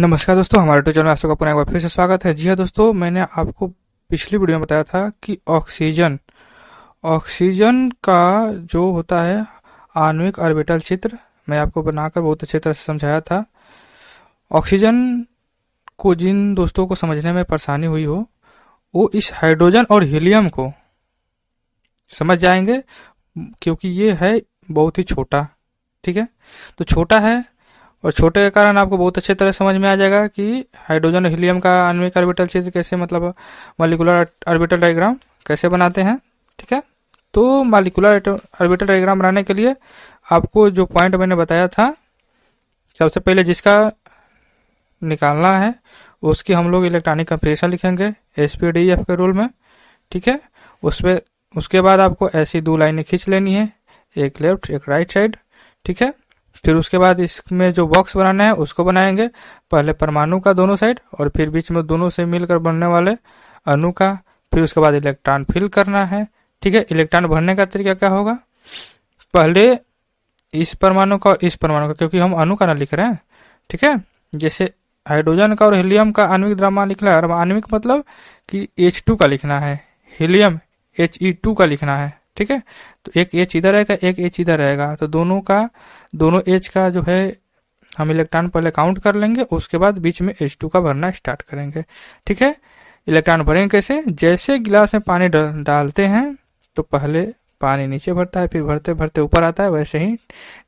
नमस्कार दोस्तों हमारे यूट्यूब चैनल में आप सबका पुनः एक बार फिर से स्वागत है जी हाँ दोस्तों मैंने आपको पिछली वीडियो में बताया था कि ऑक्सीजन ऑक्सीजन का जो होता है आणविक ऑर्बिटल चित्र मैं आपको बनाकर बहुत अच्छे तरह से समझाया था ऑक्सीजन को जिन दोस्तों को समझने में परेशानी हुई हो वो इस हाइड्रोजन और हीलियम को समझ जाएंगे क्योंकि ये है बहुत ही छोटा ठीक है तो छोटा है और छोटे के कारण आपको बहुत अच्छे तरह समझ में आ जाएगा कि हाइड्रोजन और हीलियम का आणविक ऑर्बिटल चित्र कैसे मतलब मालिकुलर ऑर्बिटल डायग्राम कैसे बनाते हैं ठीक है तो मालिकुलर ऑर्बिटल डायग्राम बनाने के लिए आपको जो पॉइंट मैंने बताया था सबसे पहले जिसका निकालना है उसकी हम लोग इलेक्ट्रॉनिक कंप्रेशन लिखेंगे एस पी डी एफ के रूल में ठीक है उस पर उसके बाद आपको ऐसी दो लाइनें खींच लेनी है एक लेफ्ट एक राइट साइड ठीक है फिर उसके बाद इसमें जो बॉक्स बनाना है उसको बनाएंगे पहले परमाणु का दोनों साइड और फिर बीच में दोनों से मिलकर बनने वाले अणु का फिर उसके बाद इलेक्ट्रॉन फिल करना है ठीक है इलेक्ट्रॉन भरने का तरीका क्या होगा पहले इस परमाणु का और इस परमाणु का क्योंकि हम अणु का ना लिख रहे हैं ठीक है जैसे हाइड्रोजन का और हीलियम का आणविक द्रामा लिखना है और आणविक मतलब कि H2 का लिखना है हीलियम एच ई टू का लिखना है ठीक है तो एक एच इधर रहेगा एक एच इधर रहेगा तो दोनों का दोनों एच का जो है हम इलेक्ट्रॉन पहले काउंट कर लेंगे उसके बाद बीच में एच टू का भरना स्टार्ट करेंगे ठीक है इलेक्ट्रॉन भरेंगे कैसे जैसे गिलास में पानी डालते हैं तो पहले पानी नीचे भरता है फिर भरते भरते ऊपर आता है वैसे ही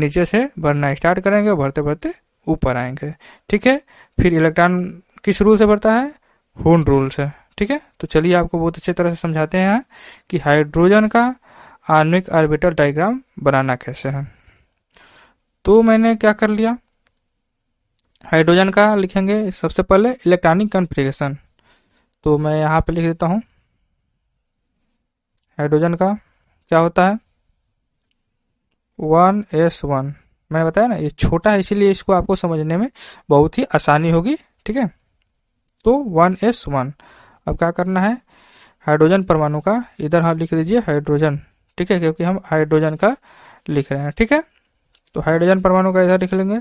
नीचे से भरना स्टार्ट करेंगे भरते भरते ऊपर आएंगे ठीक है फिर इलेक्ट्रॉन किस रूल से भरता है हुन रूल से ठीक है तो चलिए आपको बहुत अच्छे तरह से समझाते हैं कि हाइड्रोजन का आणविक आर्बिटल डायग्राम बनाना कैसे है तो मैंने क्या कर लिया हाइड्रोजन का लिखेंगे सबसे पहले इलेक्ट्रॉनिक कन्फ्रिगेशन तो मैं यहाँ पे लिख देता हूँ हाइड्रोजन का क्या होता है वन एस वन मैंने बताया ना ये छोटा है इसीलिए इसको आपको समझने में बहुत ही आसानी होगी ठीक है तो वन एस वन अब क्या करना है हाइड्रोजन परमाणु का इधर हाँ लिख दीजिए हाइड्रोजन ठीक है क्योंकि हम हाइड्रोजन का लिख रहे हैं ठीक है तो हाइड्रोजन परमाणु का इधर लिख लेंगे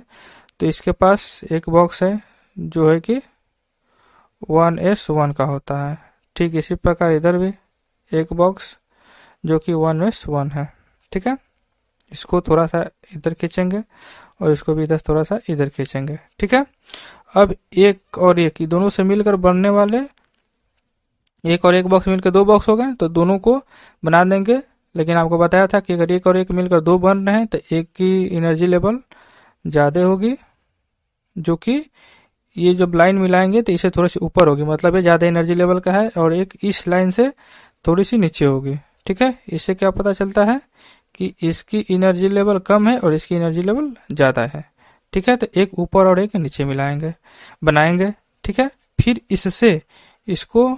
तो इसके पास एक बॉक्स है जो है कि वन एस वन का होता है ठीक इसी प्रकार इधर भी एक बॉक्स जो कि वन एस वन है ठीक है इसको थोड़ा सा इधर खींचेंगे और इसको भी इधर थोड़ा सा इधर खींचेंगे ठीक है अब एक और एक दोनों से मिलकर बनने वाले एक और एक बॉक्स मिलकर दो बॉक्स हो गए तो दोनों को बना देंगे लेकिन आपको बताया था कि अगर एक और एक मिलकर दो बन रहे हैं तो एक की एनर्जी लेवल ज़्यादा होगी जो कि ये जब लाइन मिलाएंगे तो इसे थोड़ी सी ऊपर होगी मतलब ये ज़्यादा एनर्जी लेवल का है और एक इस लाइन से थोड़ी सी नीचे होगी ठीक है इससे क्या पता चलता है कि इसकी एनर्जी लेवल कम है और इसकी एनर्जी लेवल ज़्यादा है ठीक है तो एक ऊपर और एक नीचे मिलाएंगे बनाएंगे ठीक है फिर इससे इसको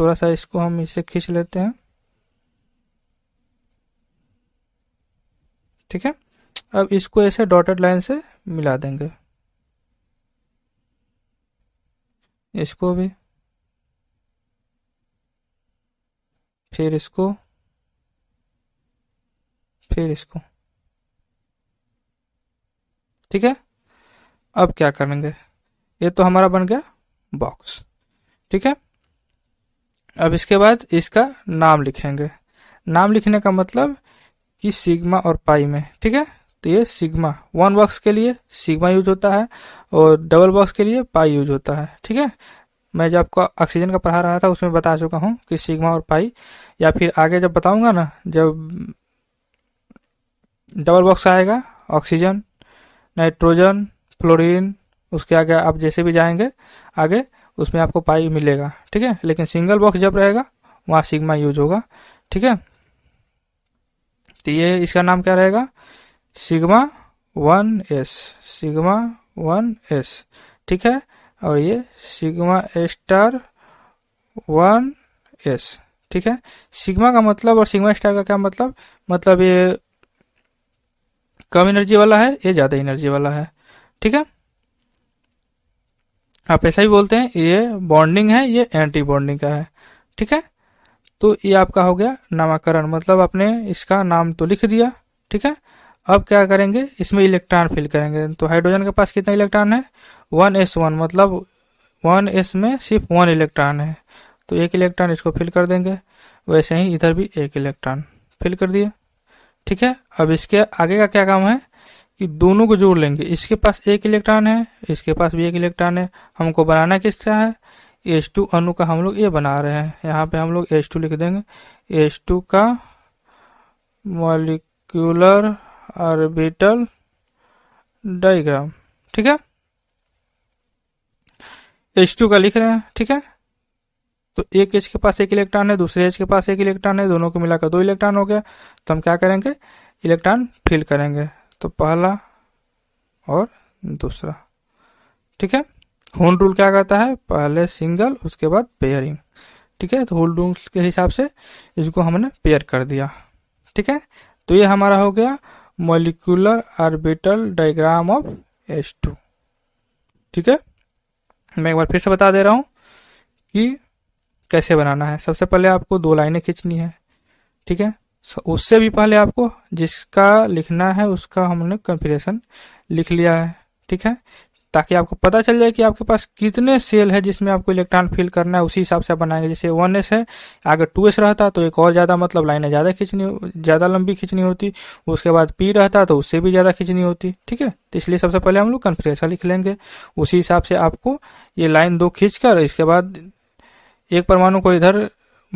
थोड़ा सा इसको हम इसे खींच लेते हैं ठीक है अब इसको ऐसे डॉटेड लाइन से मिला देंगे इसको भी फिर इसको फिर इसको ठीक है अब क्या करेंगे ये तो हमारा बन गया बॉक्स ठीक है अब इसके बाद इसका नाम लिखेंगे नाम लिखने का मतलब कि सिग्मा और पाई में ठीक है तो ये सिग्मा वन बॉक्स के लिए सिग्मा यूज होता है और डबल बॉक्स के लिए पाई यूज होता है ठीक है मैं जब आपको ऑक्सीजन का पढ़ा रहा था उसमें बता चुका हूँ कि सिग्मा और पाई या फिर आगे जब बताऊंगा ना जब डबल बॉक्स आएगा ऑक्सीजन नाइट्रोजन फ्लोरीन उसके आगे आप जैसे भी जाएंगे आगे उसमें आपको पाई मिलेगा ठीक है लेकिन सिंगल बॉक्स जब रहेगा वहाँ सिग्मा यूज होगा ठीक है तो ये इसका नाम क्या रहेगा sigma one s sigma one s ठीक है और ये सिग्मा स्टार वन एस ठीक है सिग्मा का मतलब और सिग्मा स्टार का क्या मतलब मतलब ये कम एनर्जी वाला है ये ज़्यादा एनर्जी वाला है ठीक है आप ऐसा ही बोलते हैं ये बॉन्डिंग है ये एंटी बॉन्डिंग का है ठीक है तो ये आपका हो गया नामकरण मतलब आपने इसका नाम तो लिख दिया ठीक है अब क्या करेंगे इसमें इलेक्ट्रॉन फिल करेंगे तो हाइड्रोजन के पास कितना इलेक्ट्रॉन है वन एस वन मतलब वन एस में सिर्फ वन इलेक्ट्रॉन है तो एक इलेक्ट्रॉन इसको फिल कर देंगे वैसे ही इधर भी एक इलेक्ट्रॉन फिल कर दिए ठीक है अब इसके आगे का क्या काम है कि दोनों को जोड़ लेंगे इसके पास एक इलेक्ट्रॉन है इसके पास भी एक इलेक्ट्रॉन है हमको बनाना किसका है एस टू अनु का हम लोग ये बना रहे हैं यहाँ पे हम लोग एस टू लिख देंगे एस टू का मॉलिक्यूलर ऑर्बिटल डाइग्राम ठीक है एच टू का लिख रहे हैं ठीक है तो एक एच के पास एक इलेक्ट्रॉन है दूसरे एच के पास एक इलेक्ट्रॉन है दोनों को मिलाकर दो इलेक्ट्रॉन हो गया तो हम क्या करेंगे इलेक्ट्रॉन फिल करेंगे तो पहला और दूसरा ठीक है होन रूल क्या कहता है पहले सिंगल उसके बाद पेयरिंग ठीक है तो होल रूल के हिसाब से इसको हमने पेयर कर दिया ठीक है तो ये हमारा हो गया molecular orbital diagram of s two ठीक है मैं एक बार फिर से बता दे रहा हूँ कि कैसे बनाना है सबसे पहले आपको दो लाइनें खींचनी है ठीक है उससे भी पहले आपको जिसका लिखना है उसका हमने कंफिलेशन लिख लिया है ठीक है ताकि आपको पता चल जाए कि आपके पास कितने सेल है जिसमें आपको इलेक्ट्रॉन फिल करना है उसी हिसाब से बनाएंगे जैसे वन एस है अगर टू एस रहता तो एक और ज़्यादा मतलब लाइनें ज़्यादा खींचनी ज़्यादा लंबी खींचनी होती उसके बाद पी रहता तो उससे भी ज़्यादा खींचनी होती ठीक है तो इसलिए सबसे पहले हम लोग कन्फ्रेंसा लिख लेंगे उसी हिसाब से आपको ये लाइन दो खींच कर इसके बाद एक परमाणु को इधर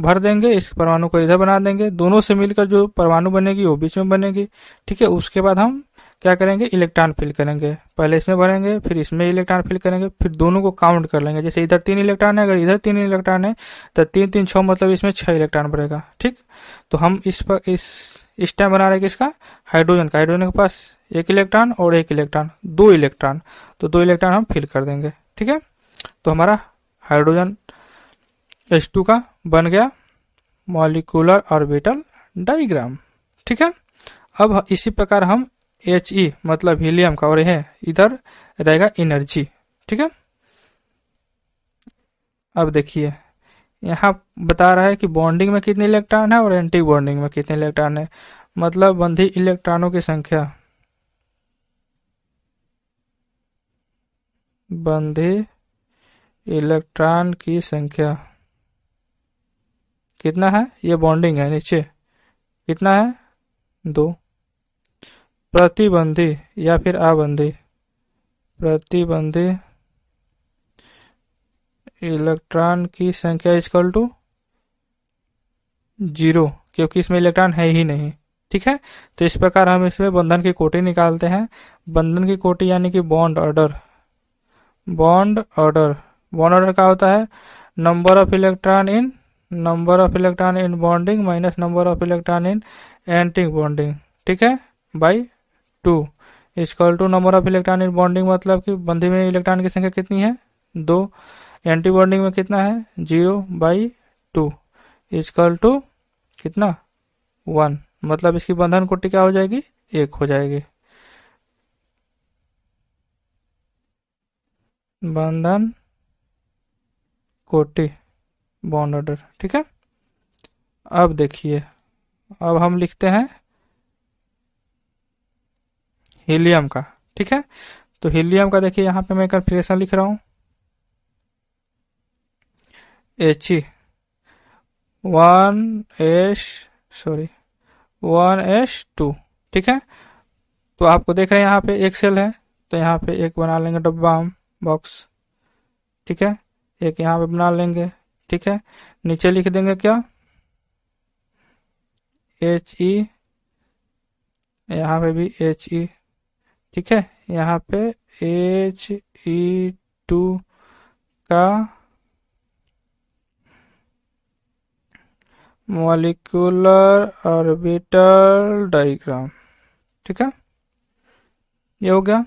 भर देंगे इस परमाणु को इधर बना देंगे दोनों से मिलकर जो परमाणु बनेगी वो बीच में बनेगी ठीक है उसके बाद हम क्या करेंगे इलेक्ट्रॉन फिल करेंगे पहले इसमें भरेंगे फिर इसमें इलेक्ट्रॉन फिल करेंगे फिर दोनों को काउंट कर लेंगे जैसे इधर तीन इलेक्ट्रॉन है अगर इधर तीन इलेक्ट्रॉन है तो तीन तीन छः मतलब इसमें छः इलेक्ट्रॉन भरेगा ठीक तो हम इस पर इस इस टाइम बना रहे किसका हाइड्रोजन का हाइड्रोजन के पास एक इलेक्ट्रॉन और एक इलेक्ट्रॉन दो इलेक्ट्रॉन तो दो इलेक्ट्रॉन हम फिल कर देंगे ठीक है तो हमारा हाइड्रोजन एच टू का बन गया मॉलिकुलर ऑर्बिटल डाइग्राम ठीक है अब इसी प्रकार हम एच ई e मतलब हीलियम का और यह इधर रहेगा एनर्जी ठीक है अब देखिए यहाँ बता रहा है कि बॉन्डिंग में कितने इलेक्ट्रॉन है और एंटी बॉन्डिंग में कितने इलेक्ट्रॉन है मतलब बंधी इलेक्ट्रॉनों की संख्या बंधी इलेक्ट्रॉन की संख्या कितना है ये बॉन्डिंग है नीचे कितना है दो प्रतिबंधी या फिर आबंदी प्रतिबंधी इलेक्ट्रॉन की संख्या इजकल टू जीरो क्योंकि इसमें इलेक्ट्रॉन है ही नहीं ठीक है तो इस प्रकार हम इसमें बंधन की कोटी निकालते हैं बंधन की कोटी यानी कि bond order bond order bond order क्या होता है number of electron in number of electron in bonding minus number of electron in anti bonding ठीक है by two call to number of electron in bonding मतलब कि बंधी में electron की संख्या कितनी है दो एंटी बॉन्डिंग में कितना है zero by two call to कितना वन मतलब इसकी बंधन कोटि क्या हो जाएगी एक हो जाएगी बंधन कोटि बॉन्ड ऑर्डर ठीक है अब देखिए अब हम लिखते हैं हीलियम का ठीक है तो हीलियम का देखिए यहां पे मैं कन्फिग्रेशन लिख रहा हूं H E e one s sorry one s two ठीक है तो आपको देख रहे हैं यहां पे एक सेल है तो यहाँ पे एक बना लेंगे डब्बा हम बॉक्स ठीक है एक यहाँ पे बना लेंगे ठीक है नीचे लिख देंगे क्या एच ई e, यहां पे भी एच ई e ठीक है यहाँ पे एच ई टू का मोलिकुलर ऑर्बिटल डायग्राम ठीक है ये हो गया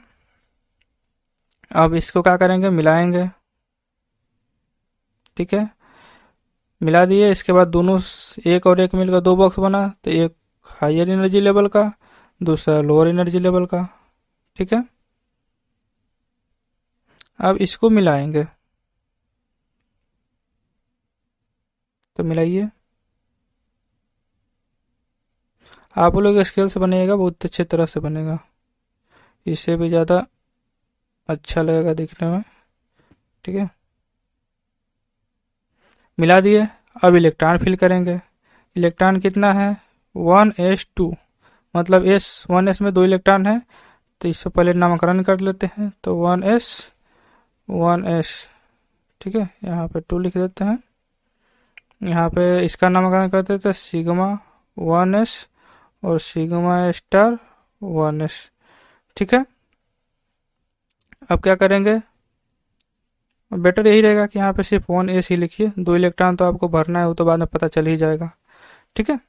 अब इसको क्या करेंगे मिलाएंगे ठीक है मिला दिए इसके बाद दोनों एक और एक मिलकर दो बॉक्स बना तो एक हायर एनर्जी लेवल का दूसरा लोअर एनर्जी लेवल का ठीक है अब इसको मिलाएंगे तो मिलाइए आप लोग स्केल से बनेगा बहुत अच्छे तरह से बनेगा इससे भी ज़्यादा अच्छा लगेगा देखने में ठीक है मिला दिए अब इलेक्ट्रॉन फिल करेंगे इलेक्ट्रॉन कितना है वन एस टू मतलब एस वन एस में दो इलेक्ट्रॉन है तो पर पहले नामकरण कर लेते हैं तो वन एस वन एस ठीक है यहाँ पे टू लिख देते हैं यहाँ पे इसका नामकरण कर देते हैं सिग्मा वन एस और सिग्मा स्टार वन एस ठीक है अब क्या करेंगे बेटर यही रहेगा कि यहाँ पे सिर्फ वन एस ही लिखिए दो इलेक्ट्रॉन तो आपको भरना है वो तो बाद में पता चल ही जाएगा ठीक है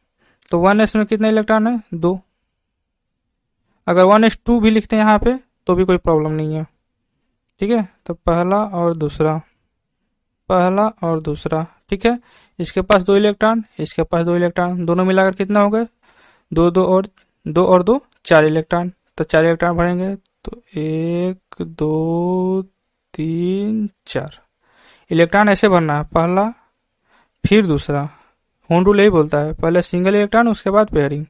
तो वन एस में कितने इलेक्ट्रॉन है दो अगर वन एस टू भी लिखते हैं यहाँ पे तो भी कोई प्रॉब्लम नहीं है ठीक है तो पहला और दूसरा पहला और दूसरा ठीक है इसके पास दो इलेक्ट्रॉन इसके पास दो इलेक्ट्रॉन दोनों मिलाकर कितना हो गए दो दो और दो और दो चार इलेक्ट्रॉन तो चार इलेक्ट्रॉन भरेंगे तो एक दो तीन चार इलेक्ट्रॉन ऐसे भरना है पहला फिर दूसरा होन रूल यही बोलता है पहले सिंगल इलेक्ट्रॉन उसके बाद पेयरिंग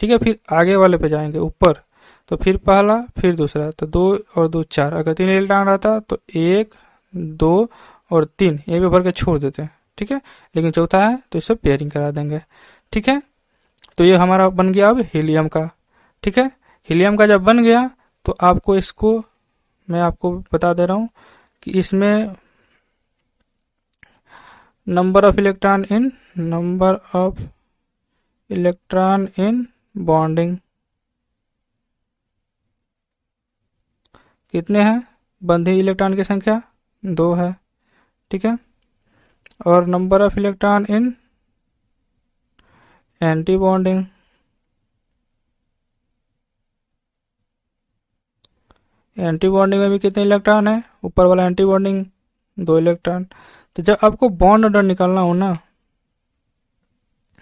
ठीक है फिर आगे वाले पे जाएंगे ऊपर तो फिर पहला फिर दूसरा तो दो और दो चार अगर तीन इलेक्ट्रॉन टांग तो एक दो और तीन ये भी भर के छोड़ देते हैं ठीक है लेकिन चौथा है तो इसे पेयरिंग करा देंगे ठीक है तो ये हमारा बन गया अब हीलियम का ठीक है हीलियम का जब बन गया तो आपको इसको मैं आपको बता दे रहा हूँ कि इसमें number of electron in number of electron in bonding कितने हैं बंधी इलेक्ट्रॉन की संख्या दो है ठीक है और number of electron in anti bonding anti bonding में भी कितने इलेक्ट्रॉन है ऊपर वाला एंटी बॉन्डिंग दो इलेक्ट्रॉन तो जब आपको बॉन्ड ऑर्डर निकालना हो ना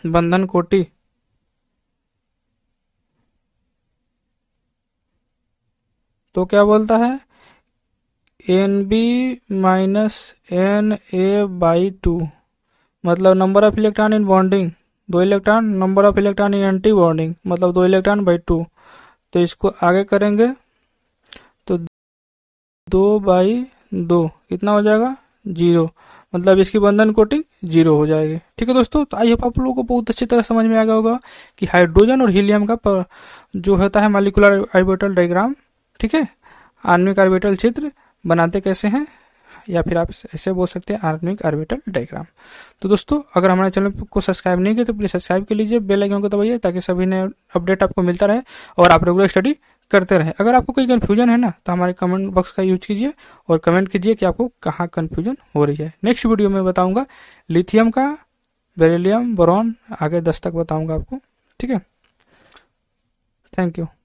बंधन कोटि तो क्या बोलता है N B minus N A by two मतलब number of electron in bonding दो electron number of electron in anti bonding मतलब दो इलेक्ट्रॉन बाई टू तो इसको आगे करेंगे तो दो बाई दो कितना हो जाएगा जीरो मतलब इसकी बंधन कोटिंग जीरो हो जाएगी ठीक है दोस्तों तो आई होप आप लोगों को बहुत अच्छी तरह समझ में आ गया होगा कि हाइड्रोजन और हीलियम का जो होता है मालिकुलर आइबोटल डायग्राम ठीक है आणविक आर्बिटल चित्र बनाते कैसे हैं या फिर आप ऐसे बोल सकते हैं आर्मिक आर्बिटल डायग्राम तो दोस्तों अगर हमारे चैनल को सब्सक्राइब नहीं किया तो प्लीज सब्सक्राइब कर लीजिए बेल आइकन को दबाइए ताकि सभी नए अपडेट आपको मिलता रहे और आप रेगुलर स्टडी करते रहें अगर आपको कोई कन्फ्यूजन है ना तो हमारे कमेंट बॉक्स का यूज कीजिए और कमेंट कीजिए कि आपको कहाँ कन्फ्यूजन हो रही है नेक्स्ट वीडियो में बताऊंगा लिथियम का बेरिलियम बोरॉन आगे दस तक बताऊंगा आपको ठीक है थैंक यू